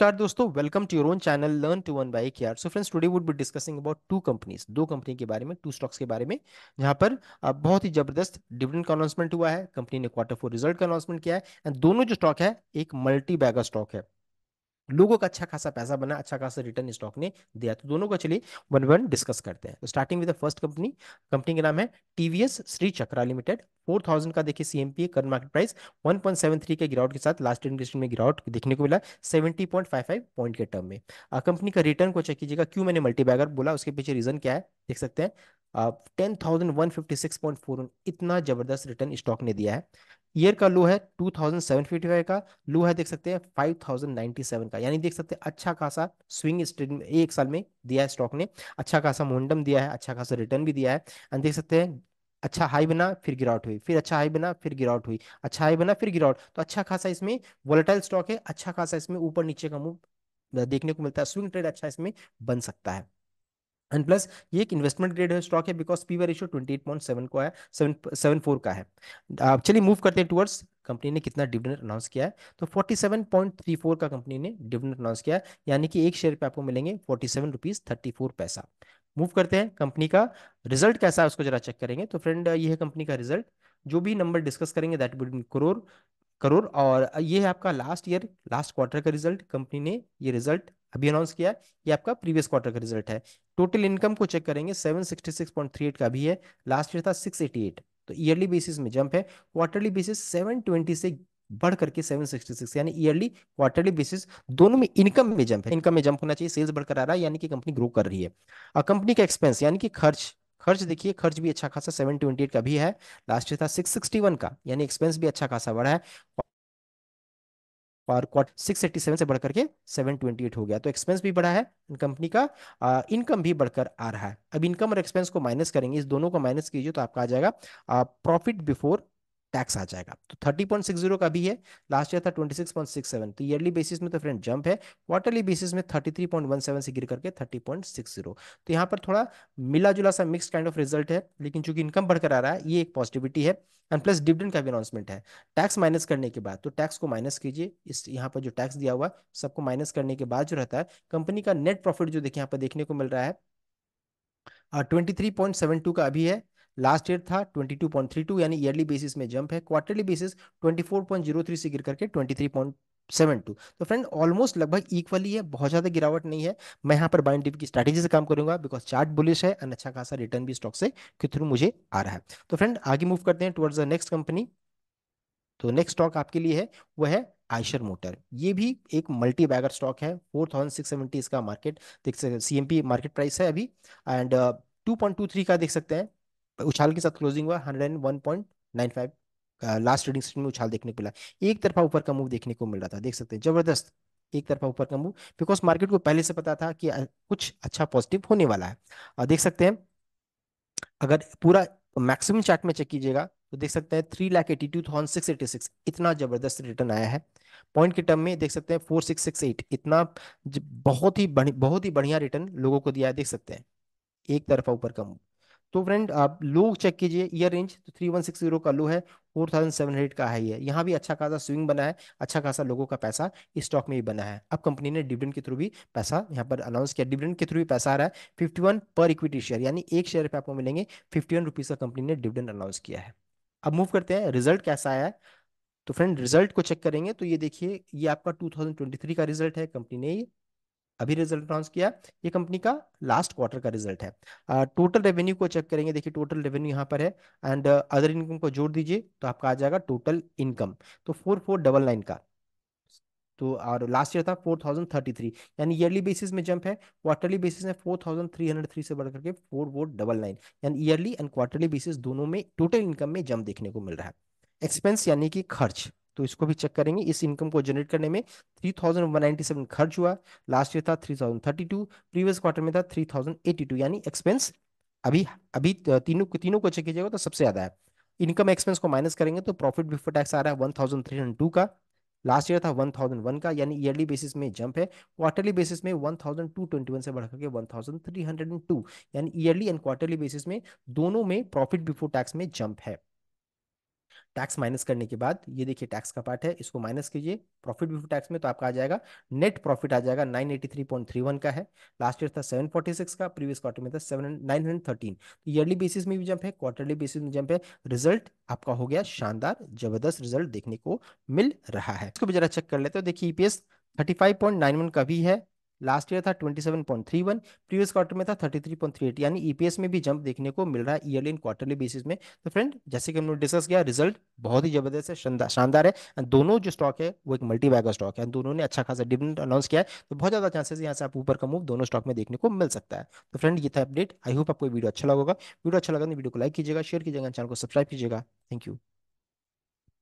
नमस्कार दोस्तों welcome to your own channel learn to one by care so friends today would be discussing about two companies दो company के बारे में to stocks के बारे में जहां पर बहुत ही जबरदस्त डिविडेंड का अनाउंसमेंट हुआ है कंपनी ने क्वार्टर फोर रिजल्ट का अनाउंसमेंट किया है एंड दोनों जो स्टॉक है एक मल्टी बैगर स्टॉक है लोगों का अच्छा खासा पैसा बना अच्छा खासा रिटर्न स्टॉक ने दिया तो दोनों को चलिए वन वन डिस्कस करते हैं तो starting with the first company company का नाम है टीवीएस श्री चक्रा लिमिटेड 4000 का देखिए सीएमपी करंट मार्केट प्राइस 1.73 के गिरावट के साथ लास्ट इंडिकेशन में गिरावट देखने को मिला 70.55 पॉइंट के टर्म में कंपनी का रिटर्न को चेक कीजिएगा क्यों मैंने मल्टीबैगर बोला उसके पीछे रीजन क्या है देख सकते हैं ten thousand one fifty six point four इतना जबरदस्त रिटर्न स्टॉक ने दिया है ईयर का लो है 2755 का लो है देख सकते हैं 5097 का यानी देख सकते हैं अच्छा खासा स्विंग एक साल में दिया है स्टॉक ने अच्छा खासा मोमेंटम दिया है अच्छा खासा रिटर्न भी दिया है एंड देख सकते हैं अच्छा हाई बना फिर गिरावट हुई फिर अच्छा हाई बना फिर गिरावट हुई अच्छा हाई बना फिर गिरावट तो अच्छा खासा इसमें वोलेटाइल स्टॉक है अच्छा खासा इसमें ऊपर नीचे का मूव देखने को मिलता है स्विंग ट्रेड अच्छा इसमें बन सकता है एंड प्लस ये एक इन्वेस्टमेंट ग्रेड स्टॉक है because P ratio twenty eight point seven को है सेवन फोर का है आप चलिए मूव करते हैं टूवर्ड्स कंपनी ने कितना डिविडेंड अनाउंस किया है तो forty seven point three four का कंपनी ने डिविडेंड अनाउंस किया है यानी कि एक शेयर पे आपको मिलेंगे forty seven rupees thirty four पैसा मूव करते हैं कंपनी का रिजल्ट कैसा है उसको जरा चेक करेंगे तो फ्रेंड ये है कंपनी का रिजल्ट जो भी नंबर डिस्कस करेंगे दैट विल करोड़ करोड़ और ये है आपका लास्ट ईयर लास्ट क्वार्टर का रिजल्ट कंपनी ने ये रिजल्ट अभी अनाउंस किया ये आपका प्रीवियस क्वार्टर का रिजल्ट है टोटल इनकम को चेक करेंगे 766.38 का भी है लास्ट ईयर था 688 तो ईयरली बेसिस में जंप है क्वार्टरली बेसिस 720 से बढ़ करके 766 यानी ईयरली क्वार्टरली बेसिस दोनों में इनकम में जंप है इनकम में जंप होना चाहिए सेल्स बढ़कर आ रहा है यानी कि कंपनी ग्रो कर रही है और कंपनी का एक्सपेंस यानी कि खर्च खर्च देखिए खर्च भी अच्छा खासा 728 का भी है लास्ट ईयर था 661 का यानी एक्सपेंस भी अच्छा खासा बढ़ा है पर क्वार्टर सिक्स एट्टी सेवन से बढ़कर के सेवन ट्वेंटी एट हो गया तो एक्सपेंस भी बढ़ा है कंपनी का इनकम भी बढ़कर आ रहा है अब इनकम और एक्सपेंस को माइनस करेंगे इस दोनों को माइनस कीजिए तो आपका आ जाएगा प्रॉफिट बिफोर टैक्स आ जाएगा तो थर्टी पॉइंट सिक्स जीरो का भी है लास्ट ईयर था twenty six point six seven तो ईयरली बेसिस में तो फ्रेंड जंप है क्वार्टरली बेसिस में thirty three point one seven से गिर करके थर्टी पॉइंट सिक्स जीरो तो यहाँ पर थोड़ा मिला जुला सा मिक्स काइंड ऑफ रिजल्ट है लेकिन चूंकि इनकम बढ़कर आ रहा है ये एक पॉजिटिविटी है एंड प्लस डिविडेंड का भी अनाउंसमेंट है टैक्स माइनस करने के बाद तो टैक्स को माइनस कीजिए इस यहाँ पर जो टैक्स दिया हुआ है सबको माइनस करने के बाद जो रहता है कंपनी का नेट प्रॉफिट जो देखिए यहाँ पर देखने को मिल रहा है twenty three point seven two का अभी है लास्ट ईयर था 22.32 यानी ईयरली बेसिस में जंप है क्वार्टरली बेसिस 24.03 से गिर करके 23.72 तो फ्रेंड ऑलमोस्ट लगभग इक्वली है बहुत ज़्यादा गिरावट नहीं है मैं यहाँ पर बाइन डिप की स्ट्रैटेजी से काम करूंगा बिकॉज चार्ट बुलिश है एंड अच्छा खासा रिटर्न भी स्टॉक से के थ्रू मुझे आ रहा है तो फ्रेंड आगे मूव करते हैं टुवर्ड्स द नेक्स्ट कंपनी तो नेक्स्ट स्टॉक आपके लिए है वह है आइशर मोटर ये भी एक मल्टी बैगर स्टॉक है फोर थाउजेंड सिक्स सेवेंटी इसका मार्केट देख सकते C M P market price है अभी and two point two three का देख सकते हैं उछाल के साथ क्लोजिंग हुआ hundred and one point nine five last trading session में उछाल देखने को मिला एक तरफा ऊपर का मूव देखने को मिल रहा था देख सकते हैं जबरदस्त एक तरफा ऊपर का मूव बिकॉज मार्केट को पहले से पता था कि कुछ अच्छा पॉजिटिव होने वाला है और देख सकते हैं अगर पूरा मैक्सिमम चार्ट में चेक कीजिएगा तो देख सकते हैं three lakh eighty two thousand six eighty six इतना जबरदस्त रिटर्न आया है पॉइंट के टर्म में देख सकते हैं फोर सिक्स सिक्स एट इतना बहुत ही बहुत ही बढ़िया रिटर्न लोगों को दिया है देख सकते हैं एक तरफा ऊपर का मूव तो फ्रेंड आप लोग चेक कीजिए ईयर रेंज तो थ्री वन सिक्स जीरो का लो है फोर थाउजेंड सेवन हंड्रेड का है ये यहाँ भी अच्छा खासा स्विंग बना है अच्छा खासा लोगों का पैसा स्टॉक में भी बना है अब कंपनी ने डिविडेंड के थ्रू भी पैसा यहाँ पर अनाउंस किया डिविडेंड के थ्रू भी पैसा आ रहा है फिफ्टी वन पर इक्विटी शेयर यानी एक शेयर पे आपको मिलेंगे फिफ्टी वन रुपीज़ का कंपनी ने डिविडेंड अनाउंस किया है अब मूव करते हैं रिजल्ट कैसा आया तो फ्रेंड रिजल्ट को चेक करेंगे तो ये देखिए ये आपका थ्री का रिजल्ट है कंपनी ने अभी रिजल्ट अनाउंस किया ये कंपनी का लास्ट क्वार्टर का रिजल्ट है टोटल uh, रेवेन्यू को चेक करेंगे देखिए टोटल रेवेन्यू यहाँ पर है एंड अदर इनकम को जोड़ दीजिए तो आपका आ जाएगा टोटल इनकम तो फोर फोर डबल नाइन का तो और लास्ट ईयर था फोर थाउजेंड थर्टी थ्री यानी ईयरली बेसिस में जंप है क्वार्टरली बेसिस में four thousand three hundred three से बढ़कर के फोर फोर डबल नाइन यानी ईयरली एंड क्वार्टरली बेसिस दोनों में टोटल इनकम में जंप देखने को मिल रहा है एक्सपेंस यानी कि खर्च तो इसको भी चेक करेंगे इस इनकम को जनरेट करने में 3197 खर्च हुआ लास्ट ईयर था 3032 प्रीवियस क्वार्टर में था 3082 यानी एक्सपेंस अभी अभी तीनों तीनों को चेक कीजिएगा तो सबसे ज्यादा है इनकम एक्सपेंस को माइनस करेंगे तो प्रॉफिट बिफोर टैक्स आ रहा है 1302 का लास्ट ईयर था 1001 का यानी ईयरली बेसिस में जंप है क्वार्टरली बेसिस में 1221 से बढ़कर के 1302 यानी ईयरली एंड क्वार्टरली बेसिस में दोनों में प्रॉफिट बिफोर टैक्स में जंप है टैक्स माइनस करने के बाद ये देखिए टैक्स का पार्ट है इसको माइनस कीजिए प्रॉफिट बिफोर टैक्स में तो आपका आ जाएगा नेट प्रॉफिट आ जाएगा 983.31 का है लास्ट ईयर था 746 का प्रीवियस क्वार्टर में था 913 तो ईयरली बेसिस में भी जंप है क्वार्टरली बेसिस में जंप है रिजल्ट आपका हो गया शानदार जबरदस्त रिजल्ट देखने को मिल रहा है इसको भी जरा चेक कर लेते हो देखिए ईपीएस e 35.91 का भी है लास्ट ईयर था 27.31 प्रीवियस क्वार्टर में था 33.38 यानी ईपीएस e में भी जंप देखने को मिल रहा है ईयरली इन क्वार्टरली बेसिस में तो फ्रेंड जैसे कि हमने डिस्कस किया रिजल्ट बहुत ही जबरदस्त है शानदार है एंड दोनों जो स्टॉक है वो एक मल्टी बैगर स्टॉक है दोनों ने अच्छा खासा डिविडेंड अनाउंस किया है तो बहुत ज्यादा चांसेस यहाँ से आप ऊपर का मूव दोनों स्टॉक में देखने को मिल सकता है तो फ्रेंड ये था अपडेट आई होप आपको वीडियो अच्छा लगेगा वीडियो अच्छा लगा तो वीडियो को लाइक कीजिएगा शेयर कीजिएगा चैनल को सब्सक्राइब कीजिएगा थैंक यू